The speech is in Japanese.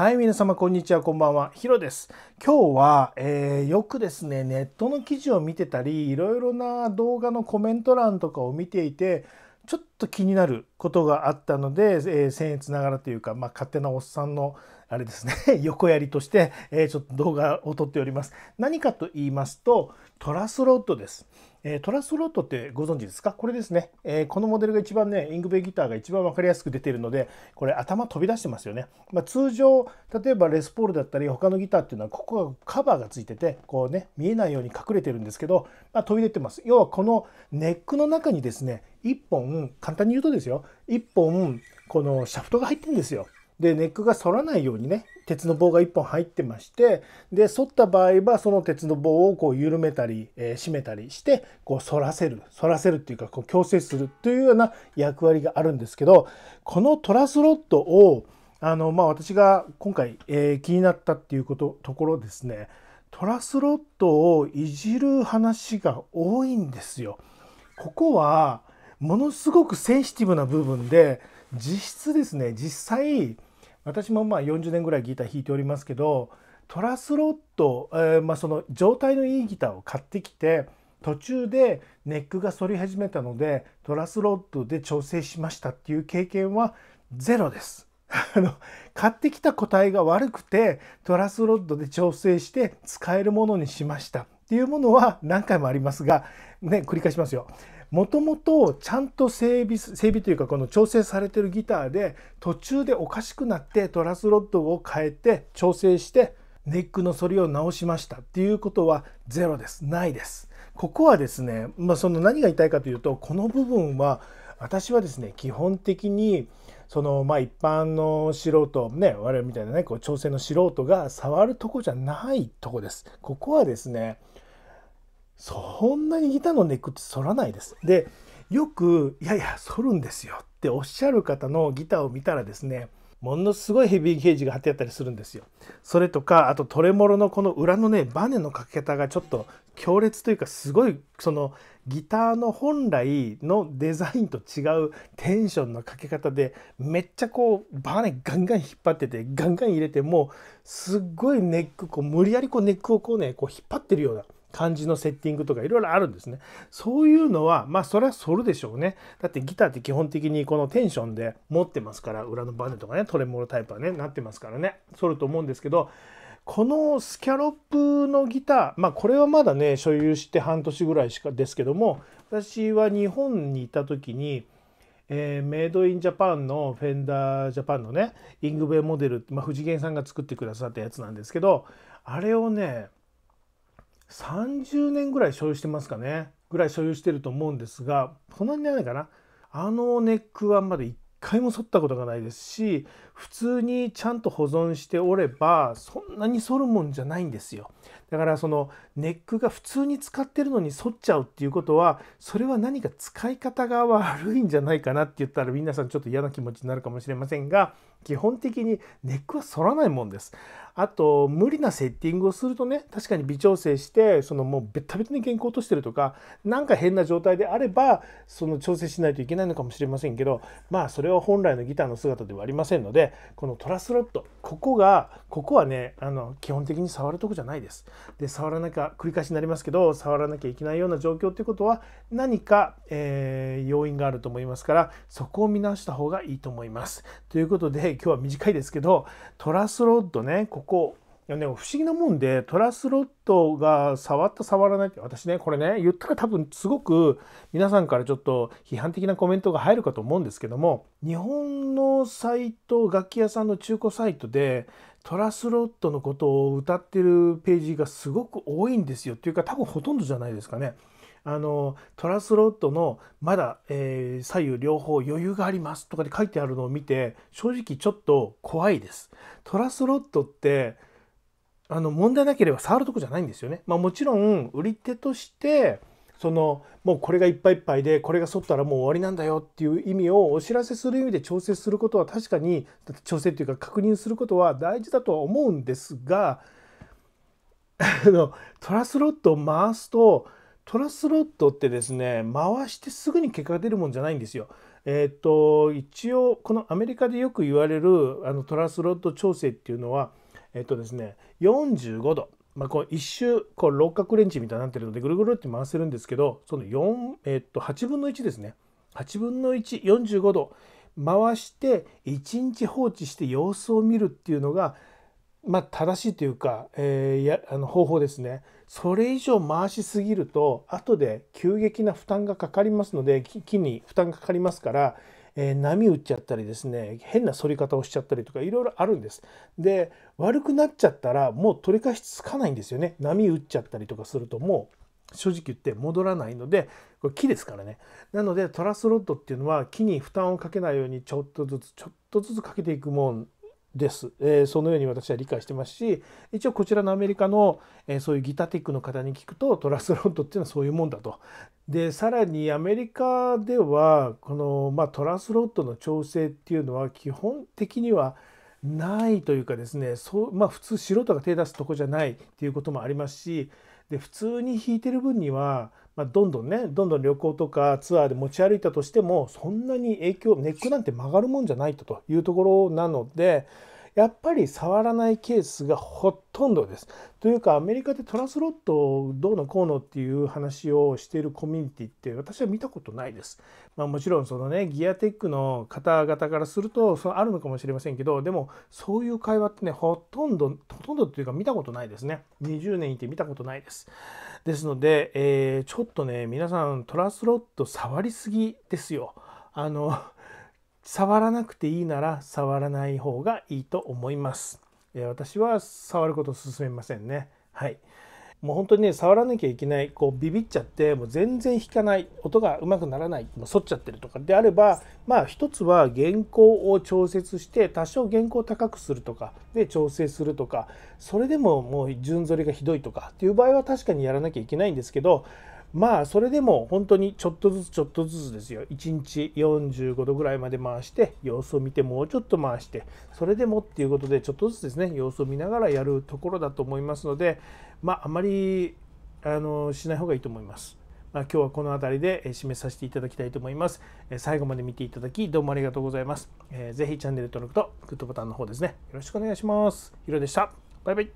はい、皆様、こんにちは、こんばんは。ヒロです。今日は、えー、よくですね、ネットの記事を見てたり、いろいろな動画のコメント欄とかを見ていて、ちょっと気になることがあったので、えー、僭越ながらというか、まあ、勝手なおっさんの、あれですね、横やりとして、えー、ちょっと動画を撮っております。何かと言いますと、トラスロッドです。えー、トラストロットってご存知ですかこれですね、えー、このモデルが一番ね、イングベイギターが一番分かりやすく出ているので、これ頭飛び出してますよね。まあ、通常、例えばレスポールだったり、他のギターっていうのは、ここがカバーがついてて、こうね、見えないように隠れてるんですけど、まあ、飛び出てます。要はこのネックの中にですね、1本、簡単に言うとですよ、1本、このシャフトが入ってるんですよ。でネックが反らないようにね鉄の棒が1本入ってましてで反った場合はその鉄の棒をこう緩めたり、えー、締めたりしてこう反らせる反らせるっていうかこう矯正するというような役割があるんですけどこのトラスロットをあの、まあ、私が今回、えー、気になったっていうことところですねトラスロットをいじる話が多いんですよ。ここはものすごくセンシティブな部分で実質ですね実際私もまあ40年ぐらいギター弾いておりますけどトラスロット、えー、まあ、その状態のいいギターを買ってきて途中でネックが反り始めたのでトラスロットで調整しましたっていう経験はゼロです。あの買ってきた個体が悪くてトラスロッドで調整して使えるものにしましたっていうものは何回もありますがね繰り返しますよもともとちゃんと整備整備というかこの調整されてるギターで途中でおかしくなってトラスロッドを変えて調整してネックの反りを直しましたっていうことはゼロですないですここはですね、まあ、その何が言いたいかというとこの部分は私はですね基本的にそのまあ一般の素人ね我々みたいなねこう調整の素人が触るとこじゃないとこですここはですねそんなにギターのネックって反らないです。でよく「いやいや反るんですよ」っておっしゃる方のギターを見たらですねものすごいヘビーゲージが貼ってあったりするんですよ。それとかあとトレモロのこの裏のねバネのかけ方がちょっと強烈というかすごいそのギターの本来のデザインと違うテンションのかけ方でめっちゃこうバネガンガン引っ張っててガンガン入れてもうすっごいネックこう無理やりこうネックをこうねこう引っ張ってるような。感じのセッティングとかいろいろあるんですね。そういうのは、まあそれは反るでしょうね。だってギターって基本的にこのテンションで持ってますから、裏のバネとかね、トレモロタイプはね、なってますからね、そると思うんですけど、このスキャロップのギター、まあこれはまだね、所有して半年ぐらいしかですけども、私は日本にいた時に、えー、メイドインジャパンのフェンダージャパンのねイングベイモデル、まあ、藤原さんが作ってくださったやつなんですけどあれをね30年ぐらい所有してますかねぐらい所有してると思うんですがそんなにないかなあのネックはまだ1回も剃ったことがないですし普通にちゃんと保存しておればそんなに剃るもんじゃないんですよだからそのネックが普通に使ってるのに剃っちゃうっていうことはそれは何か使い方が悪いんじゃないかなって言ったら皆さんちょっと嫌な気持ちになるかもしれませんが基本的にネックは反らないもんです。あと無理なセッティングをするとね確かに微調整してそのもうベタベタに原稿落としてるとか何か変な状態であればその調整しないといけないのかもしれませんけどまあそれは本来のギターの姿ではありませんのでこのトラスロットここがここはねあの基本的に触るとこじゃないです。で触らなきゃ繰り返しになりますけど触らなきゃいけないような状況っていうことは何か、えー、要因があると思いますからそこを見直した方がいいと思います。ということで今日は短いですけどトラスロッドねここね不思議なもんでトラスロットが触った触らないって私ねこれね言ったら多分すごく皆さんからちょっと批判的なコメントが入るかと思うんですけども日本のサイト楽器屋さんの中古サイトでトラスロットのことを歌ってるページがすごく多いんですよっていうか多分ほとんどじゃないですかね。あのトラスロットのまだ、えー、左右両方余裕がありますとかで書いてあるのを見て正直ちょっと怖いです。トラスロットってあの問題なければ触るとこじゃないんですよね。まあ、もちろん売り手としてそのもうこれがいっぱいいっぱいでこれが反ったらもう終わりなんだよっていう意味をお知らせする意味で調整することは確かに調整っていうか確認することは大事だとは思うんですがトラスロットを回すとトラスロットってですね回してすぐに結果が出るもんじゃないんですよ。えっ、と一応このアメリカでよく言われるあのトラスロット調整っていうのはえっとですね45度、まあ、こう一周こう六角レンチみたいになってるのでぐるぐるって回せるんですけどその4、えっと、8分の1ですね8分の145度回して1日放置して様子を見るっていうのがまあ、正しいというか、えー、やあの方法ですねそれ以上回しすぎると後で急激な負担がかかりますので木に負担がかかりますからえー、波打っちゃったりですね変な反り方をしちゃったりとかいろいろあるんです。で悪くなっちゃったらもう取り返しつかないんですよね波打っちゃったりとかするともう正直言って戻らないのでこれ木ですからねなのでトラスロッドっていうのは木に負担をかけないようにちょっとずつちょっとずつかけていくもんです、えー、そのように私は理解してますし一応こちらのアメリカの、えー、そういうギタティックの方に聞くとトラスロッドっていうのはそういうもんだとでさらにアメリカではこの、まあ、トラスロットの調整っていうのは基本的にはないというかですねそう、まあ、普通素人が手出すとこじゃないっていうこともありますしで普通に弾いてる分には、まあ、どんどんねどんどん旅行とかツアーで持ち歩いたとしてもそんなに影響ネックなんて曲がるもんじゃないとというところなのでやっぱり触らないケースがほとんどです。というかアメリカでトラスロットどうのこうのっていう話をしているコミュニティって私は見たことないです。まあ、もちろんそのねギアテックの方々からするとそあるのかもしれませんけどでもそういう会話ってねほとんどほとんどっていうか見たことないですね。20年いて見たことないです。ですので、えー、ちょっとね皆さんトラスロット触りすぎですよ。あの触らなくていいなら触らない方がいいと思います。え私は触ることを勧めませんね。はい。もう本当にね触らなきゃいけないこうビビっちゃってもう全然弾かない音がうまくならないもう反っちゃってるとかであればまあ一つは原稿を調節して多少原稿を高くするとかで調整するとかそれでももう順反りがひどいとかっていう場合は確かにやらなきゃいけないんですけどまあそれでも本当にちょっとずつちょっとずつですよ1日45度ぐらいまで回して様子を見てもうちょっと回してそれでもっていうことでちょっとずつですね様子を見ながらやるところだと思いますのでまああまりあのしない方がいいと思います。まあ、今日はこの辺りで締めさせていただきたいと思います。最後まで見ていただきどうもありがとうございます。えー、ぜひチャンネル登録とグッドボタンの方ですね。よろしくお願いします。ひろでした。バイバイ。